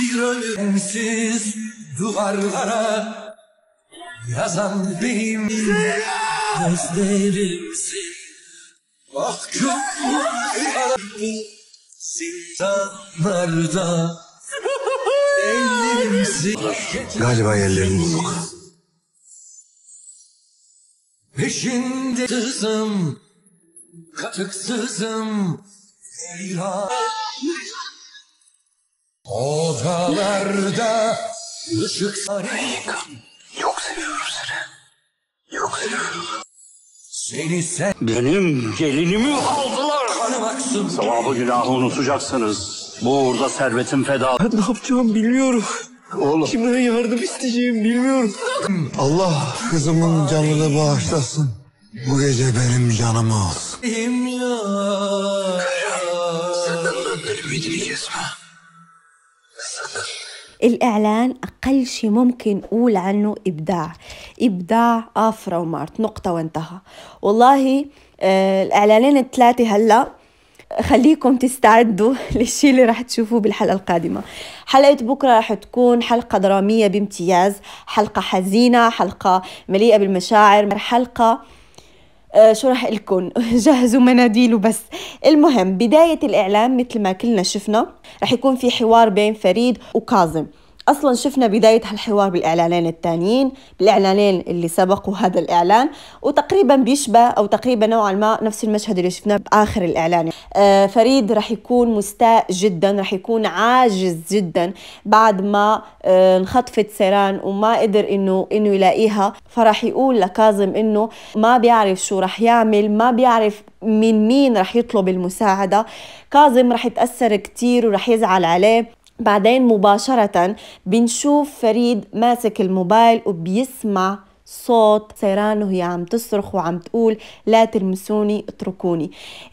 Bir ölümsüz duvarlara yazan benim gözlerimsin. Ah Mahkum zindanlarda ellerimsin. Galiba yerlerini bulduk. Peşinde kızım, katıksızım, eyran. Odalarda ışık Arayı Yok seviyorum seni. Yok seviyorum. Seni sen... Benim gelinimi aldılar. Kanım aksın. Sevabı günahı unutacaksınız. Bu uğurda servetim feda. Ben ne yapacağım bilmiyorum. Oğlum. Kimden yardım isteyeceğim bilmiyorum. Allah kızımın canını bağışlasın. Bu gece benim canımı alsın. Kara, senden ben kesme. الإعلان أقل شيء ممكن أقول عنه إبداع إبداع آفرا ومارت نقطة وانتهى والله آه الإعلانين الثلاثة هلأ خليكم تستعدوا للشي اللي راح تشوفوه بالحلقة القادمة حلقة بكرة راح تكون حلقة درامية بامتياز حلقة حزينة حلقة مليئة بالمشاعر حلقة آه، شو راح لكم جهزوا مناديل وبس المهم بداية الإعلام مثل ما كلنا شفنا راح يكون في حوار بين فريد وكاظم اصلا شفنا بدايه هالحوار بالاعلانين الثانيين بالاعلانين اللي سبقوا هذا الاعلان وتقريبا بيشبه او تقريبا نوعا ما نفس المشهد اللي شفناه باخر الاعلان آه، فريد رح يكون مستاء جدا رح يكون عاجز جدا بعد ما آه، انخطفت سيران وما قدر انه انه يلاقيها فرح يقول لكاظم انه ما بيعرف شو رح يعمل ما بيعرف من مين رح يطلب المساعدة كاظم رح يتأثر كتير ورح يزعل عليه بعدين مباشرة بنشوف فريد ماسك الموبايل وبيسمع صوت سيران وهي عم تصرخ وعم تقول لا تلمسوني اتركوني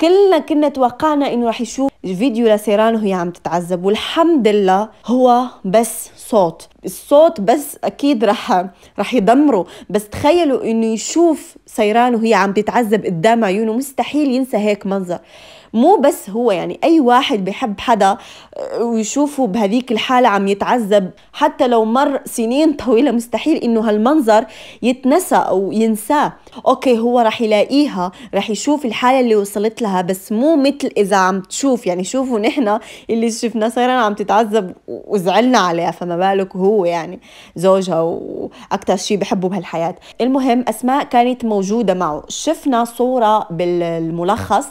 كلنا كنا توقعنا انه راح يشوف فيديو لسيران وهي عم تتعذب والحمد لله هو بس صوت الصوت بس اكيد رح رح يدمره بس تخيلوا انه يشوف سيران وهي عم تتعذب قدام عيونه مستحيل ينسى هيك منظر مو بس هو يعني اي واحد بحب حدا آه، ويشوفه بهذيك الحاله عم يتعذب حتى لو مر سنين طويله مستحيل انه هالمنظر يتنسى او ينساه اوكي هو رح يلاقيها رح يشوف الحاله اللي وصلت لها مثلها بس مو مثل اذا عم تشوف يعني شوفوا نحن اللي شفناه صغيرا عم تتعذب وزعلنا عليها فما بالك هو يعني زوجها واكثر شيء بحبه بهالحياه المهم اسماء كانت موجوده معه شفنا صوره بالملخص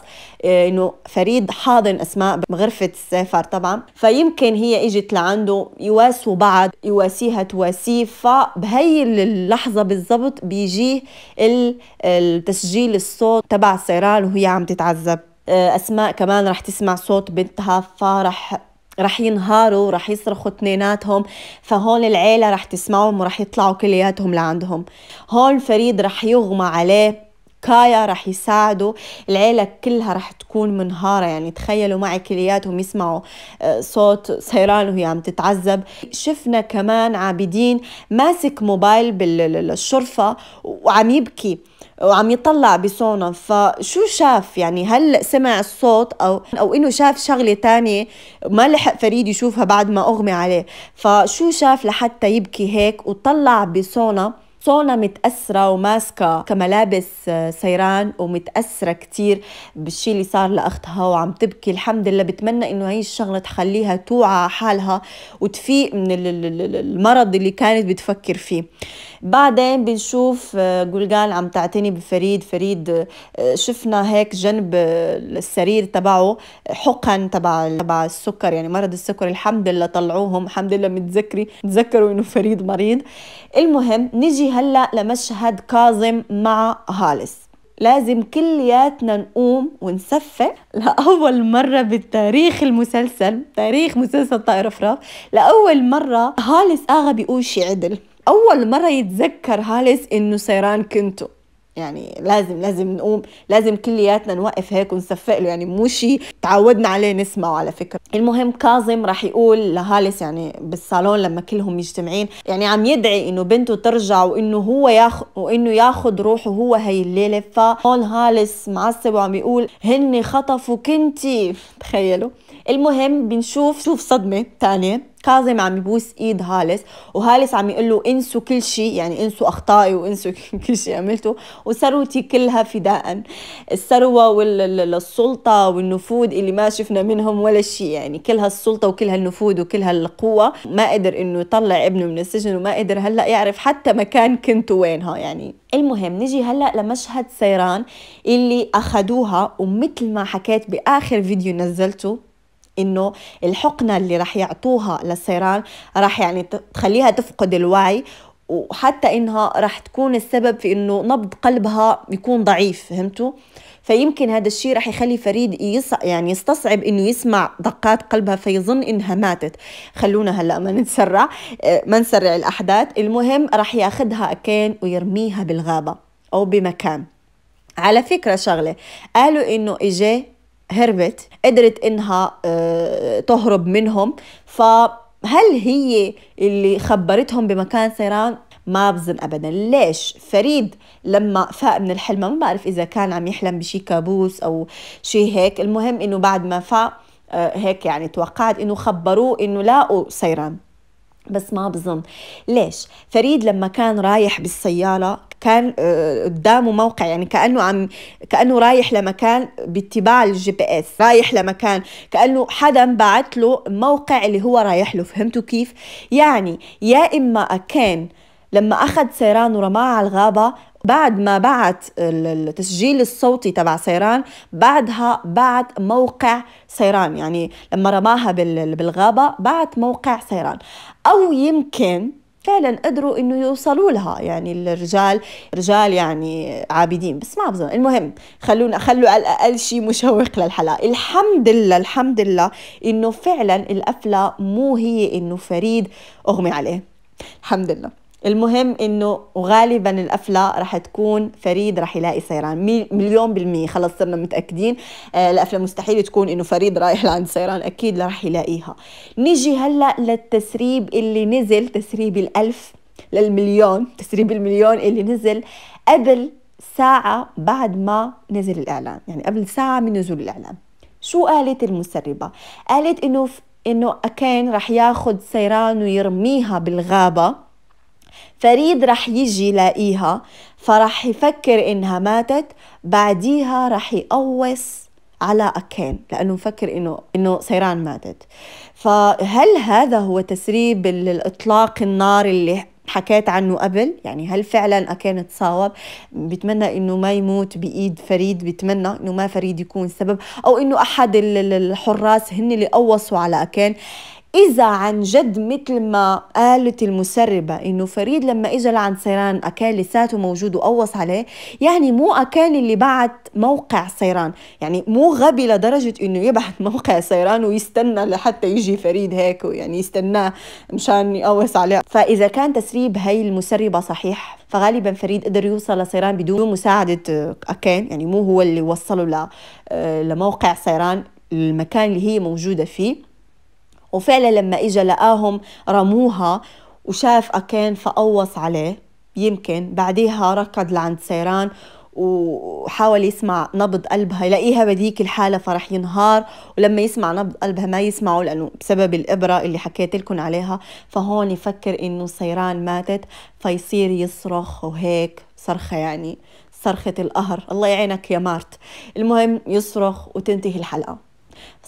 آه، انه فريد حاضن اسماء بغرفه السفر طبعا فيمكن هي اجت لعنده يواسوا بعض يواسيها تواسيه فبهي اللحظه بالضبط بيجيه التسجيل الصوت تبع سيران وهي عم تتعذب آه، اسماء كمان رح تسمع صوت بنتها فرح رح ينهاروا رح يصرخوا اثنيناتهم فهون العيلة رح تسمعهم ورح يطلعوا كلياتهم لعندهم هون فريد رح يغمى عليه كايا رح يساعده العيلة كلها رح تكون منهارة يعني تخيلوا معي كلياتهم يسمعوا آه، صوت سيران وهي عم تتعذب شفنا كمان عابدين ماسك موبايل بالشرفة وعم يبكي وعم يطلع بصونا فشو شاف يعني هل سمع الصوت او او انه شاف شغله تانية ما لحق فريد يشوفها بعد ما اغمي عليه فشو شاف لحتى يبكي هيك وطلع بصونا صونا متأثرة وماسكة كملابس آه، سيران ومتأثرة كتير بالشي اللي صار لأختها وعم تبكي الحمد لله بتمنى إنه هي الشغلة تخليها توعى حالها وتفيق من المرض اللي كانت بتفكر فيه بعدين بنشوف آه، جولجان عم تعتني بفريد فريد آه، شفنا هيك جنب السرير تبعه حقن تبع تبع السكر يعني مرض السكر الحمد لله طلعوهم الحمد لله متذكري تذكروا انه فريد مريض المهم نجي هلا لمشهد كاظم مع هالس لازم كلياتنا نقوم ونصفق لأول مرة بالتاريخ المسلسل تاريخ مسلسل طائر فراف لأول مرة هالس آغا بيقول شي عدل أول مرة يتذكر هالس إنه سيران كنتو يعني لازم لازم نقوم لازم كلياتنا نوقف هيك ونصفق له يعني مو شيء تعودنا عليه نسمعه على فكره المهم كاظم راح يقول لهالس يعني بالصالون لما كلهم مجتمعين يعني عم يدعي انه بنته ترجع وانه هو ياخذ وانه ياخذ روحه هو هي الليله فهون هالس معصب وعم يقول هن خطفوا كنتي تخيلوا المهم بنشوف شوف صدمه ثانيه كاظم عم يبوس ايد هالس وهالس عم يقول له انسوا كل شيء يعني انسوا اخطائي وانسوا كل شيء عملته وثروتي كلها فداء الثروه والسلطه والنفوذ اللي ما شفنا منهم ولا شيء يعني كل هالسلطه وكل هالنفوذ وكل هالقوه ما قدر انه يطلع ابنه من السجن وما قدر هلا يعرف حتى مكان كنت وينها يعني المهم نجي هلا لمشهد سيران اللي اخذوها ومثل ما حكيت باخر فيديو نزلته انه الحقنه اللي راح يعطوها للسيران راح يعني تخليها تفقد الوعي وحتى انها راح تكون السبب في انه نبض قلبها يكون ضعيف فهمتوا فيمكن هذا الشيء راح يخلي فريد يص... يعني يستصعب انه يسمع دقات قلبها فيظن انها ماتت خلونا هلا ما نتسرع آه، ما نسرع الاحداث المهم راح ياخذها اكين ويرميها بالغابه او بمكان على فكرة شغلة قالوا إنه إجا هربت قدرت انها آه، تهرب منهم فهل هي اللي خبرتهم بمكان سيران ما بظن ابدا ليش فريد لما فاق من الحلم ما بعرف اذا كان عم يحلم بشي كابوس او شيء هيك المهم انه بعد ما فاق آه، هيك يعني توقعت انه خبروه انه لاقوا سيران بس ما بظن ليش فريد لما كان رايح بالسيارة كان آه، قدامه موقع يعني كانه عم كانه رايح لمكان باتباع الجي بي اس رايح لمكان كانه حدا بعت له موقع اللي هو رايح له فهمتوا كيف يعني يا اما كان لما اخذ سيران ورماه على الغابه بعد ما بعت التسجيل الصوتي تبع سيران بعدها بعت موقع سيران يعني لما رماها بالغابه بعت موقع سيران او يمكن فعلا قدروا انه يوصلوا لها يعني الرجال رجال يعني عابدين بس ما بظن المهم خلونا خلوا على الاقل شيء مشوق للحلقه الحمد لله الحمد لله انه فعلا القفله مو هي انه فريد اغمي عليه الحمد لله المهم انه غالبا القفله رح تكون فريد رح يلاقي سيران مليون بالميه خلص صرنا متاكدين آه القفله مستحيل تكون انه فريد رايح لعند سيران اكيد رح يلاقيها نيجي هلا للتسريب اللي نزل تسريب الالف للمليون تسريب المليون اللي نزل قبل ساعة بعد ما نزل الإعلان يعني قبل ساعة من نزول الإعلان شو قالت المسربة؟ قالت إنه إنه أكين رح ياخد سيران ويرميها بالغابة فريد رح يجي يلاقيها فرح يفكر إنها ماتت بعديها رح يقوص على أكين لأنه مفكر إنه إنه سيران ماتت فهل هذا هو تسريب الإطلاق النار اللي حكيت عنه قبل يعني هل فعلا اكين تصاوب بتمنى انه ما يموت بايد فريد بتمنى انه ما فريد يكون سبب او انه احد الحراس هن اللي قوصوا على اكين إذا عن جد مثل ما قالت المسربة إنه فريد لما إجا لعند سيران أكان لساته موجود وقوص عليه يعني مو أكان اللي بعت موقع سيران يعني مو غبي لدرجة إنه يبعت موقع سيران ويستنى لحتى يجي فريد هيك يعني يستناه مشان يقوص عليه فإذا كان تسريب هاي المسربة صحيح فغالبا فريد قدر يوصل لسيران بدون مساعدة أكان يعني مو هو اللي وصله آه، لموقع سيران المكان اللي هي موجودة فيه وفعلا لما اجى لقاهم رموها وشاف أكان فقوص عليه يمكن بعديها ركض لعند سيران وحاول يسمع نبض قلبها يلاقيها بديك الحالة فرح ينهار ولما يسمع نبض قلبها ما يسمعه لأنه بسبب الإبرة اللي حكيت لكم عليها فهون يفكر إنه سيران ماتت فيصير يصرخ وهيك صرخة يعني صرخة القهر الله يعينك يا مارت المهم يصرخ وتنتهي الحلقة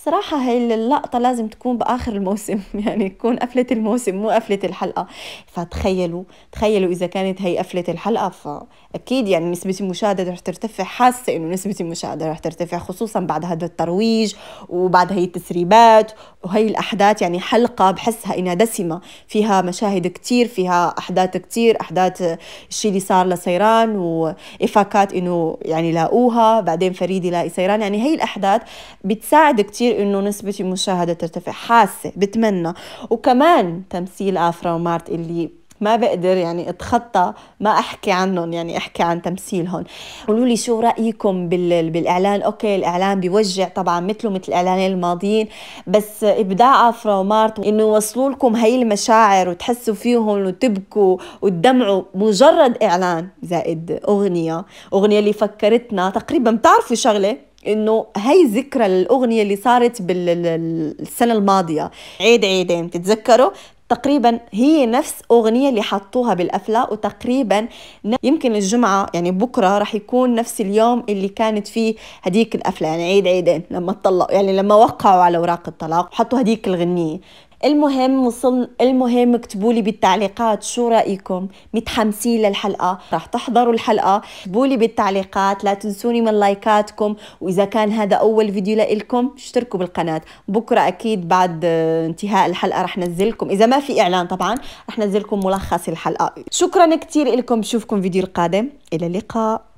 صراحة هاي اللقطة لازم تكون بآخر الموسم يعني تكون قفلة الموسم مو قفلة الحلقة فتخيلوا تخيلوا إذا كانت هي قفلة الحلقة فأكيد يعني نسبة المشاهدة رح ترتفع حاسة إنه نسبة المشاهدة رح ترتفع خصوصا بعد هذا الترويج وبعد هي التسريبات وهي الأحداث يعني حلقة بحسها إنها دسمة فيها مشاهد كتير فيها أحداث كتير أحداث الشيء اللي صار لسيران وإفاكات إنه يعني لاقوها بعدين فريد يلاقي سيران يعني هي الأحداث بتساعد كتير كتير انه نسبة المشاهدة ترتفع حاسة بتمنى وكمان تمثيل افرا ومارت اللي ما بقدر يعني اتخطى ما احكي عنهم يعني احكي عن تمثيلهم قولوا لي شو رايكم بالاعلان اوكي الاعلان بيوجع طبعا مثله مثل الاعلانين الماضيين بس ابداع افرا ومارت انه يوصلوا لكم هي المشاعر وتحسوا فيهم وتبكوا وتدمعوا مجرد اعلان زائد اغنيه اغنيه اللي فكرتنا تقريبا بتعرفوا شغله انه هي ذكرى الاغنيه اللي صارت بالسنه الماضيه عيد عيدين تتذكروا تقريبا هي نفس أغنية اللي حطوها بالأفلام وتقريبا يمكن الجمعة يعني بكرة راح يكون نفس اليوم اللي كانت فيه هديك الأفلة يعني عيد عيدين لما اتطلقوا يعني لما وقعوا على أوراق الطلاق وحطوا هديك الغنية المهم وصل المهم اكتبوا لي بالتعليقات شو رايكم متحمسين للحلقه راح تحضروا الحلقه اكتبوا لي بالتعليقات لا تنسوني من لايكاتكم واذا كان هذا اول فيديو لكم اشتركوا بالقناه بكره اكيد بعد انتهاء الحلقه راح نزلكم اذا ما في اعلان طبعا راح نزلكم ملخص الحلقه شكرا كثير لكم بشوفكم فيديو القادم الى اللقاء